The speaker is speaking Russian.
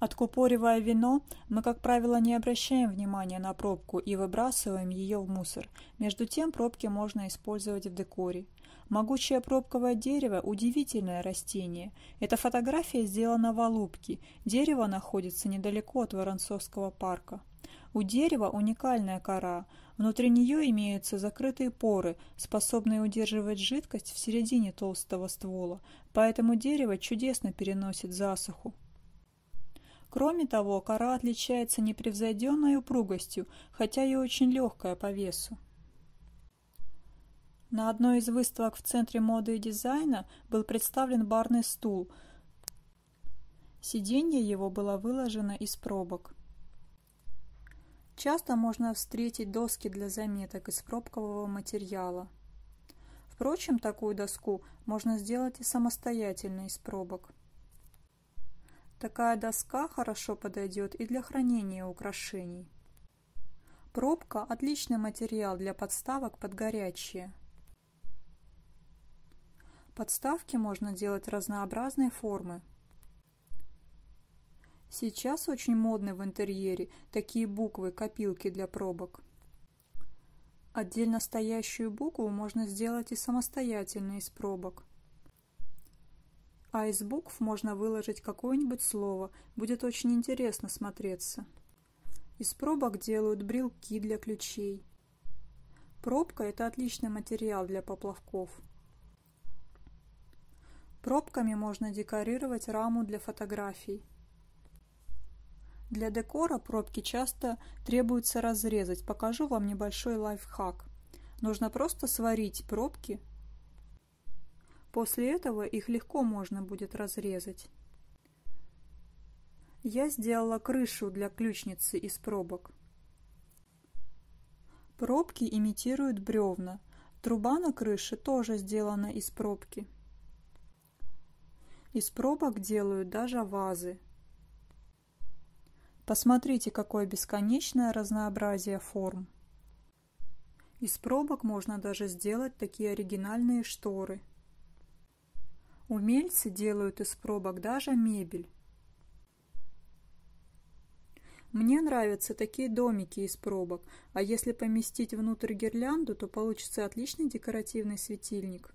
Откупоривая вино, мы, как правило, не обращаем внимания на пробку и выбрасываем ее в мусор. Между тем, пробки можно использовать в декоре. Могучее пробковое дерево – удивительное растение. Эта фотография сделана в Алубке. Дерево находится недалеко от Воронцовского парка. У дерева уникальная кора. Внутри нее имеются закрытые поры, способные удерживать жидкость в середине толстого ствола, поэтому дерево чудесно переносит засуху. Кроме того, кора отличается непревзойденной упругостью, хотя и очень легкая по весу. На одной из выставок в Центре моды и дизайна был представлен барный стул. Сиденье его было выложено из пробок. Часто можно встретить доски для заметок из пробкового материала. Впрочем, такую доску можно сделать и самостоятельно из пробок. Такая доска хорошо подойдет и для хранения украшений. Пробка – отличный материал для подставок под горячее. Подставки можно делать разнообразной формы. Сейчас очень модны в интерьере такие буквы-копилки для пробок. Отдельно стоящую букву можно сделать и самостоятельно из пробок. А из букв можно выложить какое-нибудь слово, будет очень интересно смотреться. Из пробок делают брелки для ключей. Пробка – это отличный материал для поплавков. Пробками можно декорировать раму для фотографий. Для декора пробки часто требуется разрезать. Покажу вам небольшой лайфхак. Нужно просто сварить пробки После этого их легко можно будет разрезать. Я сделала крышу для ключницы из пробок. Пробки имитируют бревна. Труба на крыше тоже сделана из пробки. Из пробок делают даже вазы. Посмотрите, какое бесконечное разнообразие форм. Из пробок можно даже сделать такие оригинальные шторы – Умельцы делают из пробок даже мебель. Мне нравятся такие домики из пробок, а если поместить внутрь гирлянду, то получится отличный декоративный светильник.